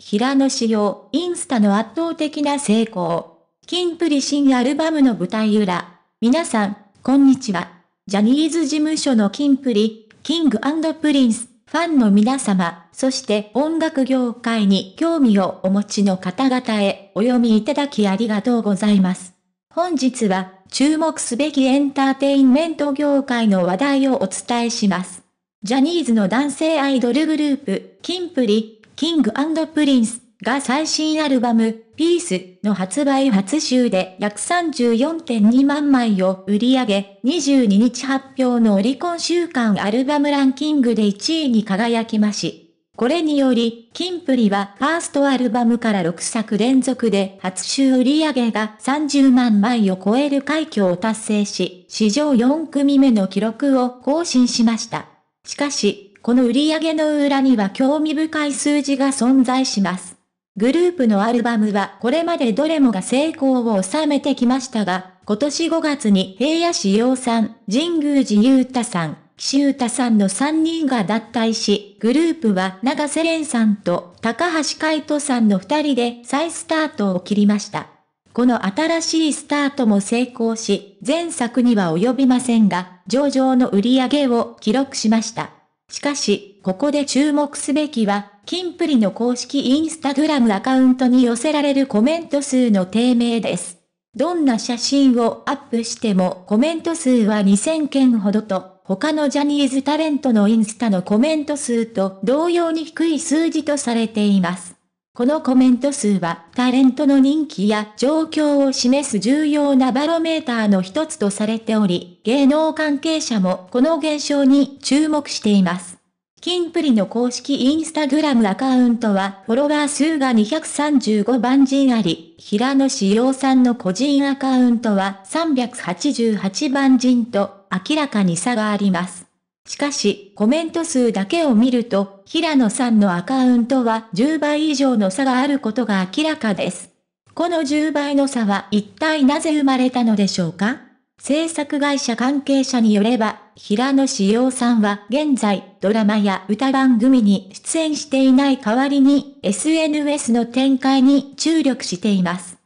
平野紫耀、インスタの圧倒的な成功。キンプリ新アルバムの舞台裏。皆さん、こんにちは。ジャニーズ事務所のキンプリ、キングプリンス、ファンの皆様、そして音楽業界に興味をお持ちの方々へお読みいただきありがとうございます。本日は、注目すべきエンターテインメント業界の話題をお伝えします。ジャニーズの男性アイドルグループ、キンプリ、キングプリンスが最新アルバム、ピースの発売初週で約34.2万枚を売り上げ、22日発表のオリコン週間アルバムランキングで1位に輝きまし。これにより、キンプリはファーストアルバムから6作連続で初週売り上げが30万枚を超える快挙を達成し、史上4組目の記録を更新しました。しかし、この売上の裏には興味深い数字が存在します。グループのアルバムはこれまでどれもが成功を収めてきましたが、今年5月に平野志陽さん、神宮寺雄太さん、岸優太さんの3人が脱退し、グループは長瀬廉さんと高橋海人さんの2人で再スタートを切りました。この新しいスタートも成功し、前作には及びませんが、上場の売り上げを記録しました。しかし、ここで注目すべきは、キンプリの公式インスタグラムアカウントに寄せられるコメント数の低迷です。どんな写真をアップしてもコメント数は2000件ほどと、他のジャニーズタレントのインスタのコメント数と同様に低い数字とされています。このコメント数はタレントの人気や状況を示す重要なバロメーターの一つとされており、芸能関係者もこの現象に注目しています。キンプリの公式インスタグラムアカウントはフォロワー数が235万人あり、平野志陽さんの個人アカウントは388万人と明らかに差があります。しかし、コメント数だけを見ると、平野さんのアカウントは10倍以上の差があることが明らかです。この10倍の差は一体なぜ生まれたのでしょうか制作会社関係者によれば、平野志陽さんは現在、ドラマや歌番組に出演していない代わりに、SNS の展開に注力しています。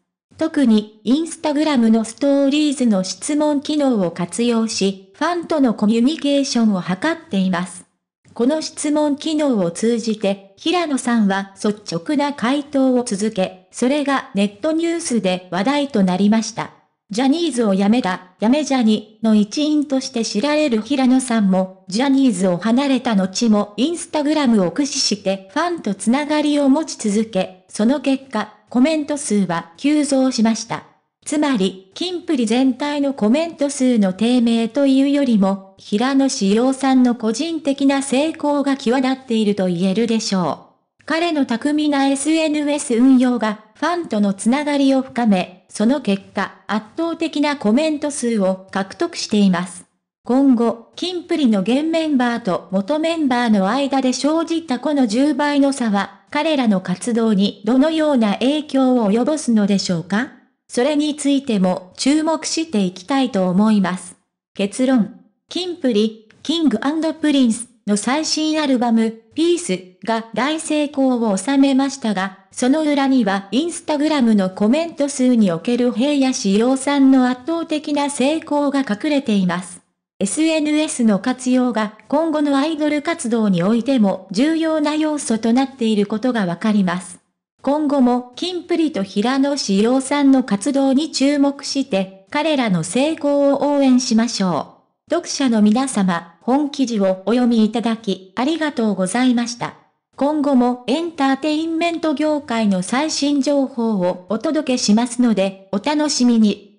特にインスタグラムのストーリーズの質問機能を活用し、ファンとのコミュニケーションを図っています。この質問機能を通じて、平野さんは率直な回答を続け、それがネットニュースで話題となりました。ジャニーズを辞めた、辞めジャニの一員として知られる平野さんも、ジャニーズを離れた後もインスタグラムを駆使してファンとつながりを持ち続け、その結果、コメント数は急増しました。つまり、金プリ全体のコメント数の低迷というよりも、平野志陽さんの個人的な成功が際立っていると言えるでしょう。彼の巧みな SNS 運用が、ファンとのつながりを深め、その結果、圧倒的なコメント数を獲得しています。今後、金プリの現メンバーと元メンバーの間で生じたこの10倍の差は、彼らの活動にどのような影響を及ぼすのでしょうかそれについても注目していきたいと思います。結論。キンプリ、キングプリンスの最新アルバム、ピースが大成功を収めましたが、その裏にはインスタグラムのコメント数における平野志陽さんの圧倒的な成功が隠れています。SNS の活用が今後のアイドル活動においても重要な要素となっていることがわかります。今後も金プリと平野志陽さんの活動に注目して、彼らの成功を応援しましょう。読者の皆様、本記事をお読みいただき、ありがとうございました。今後もエンターテインメント業界の最新情報をお届けしますので、お楽しみに。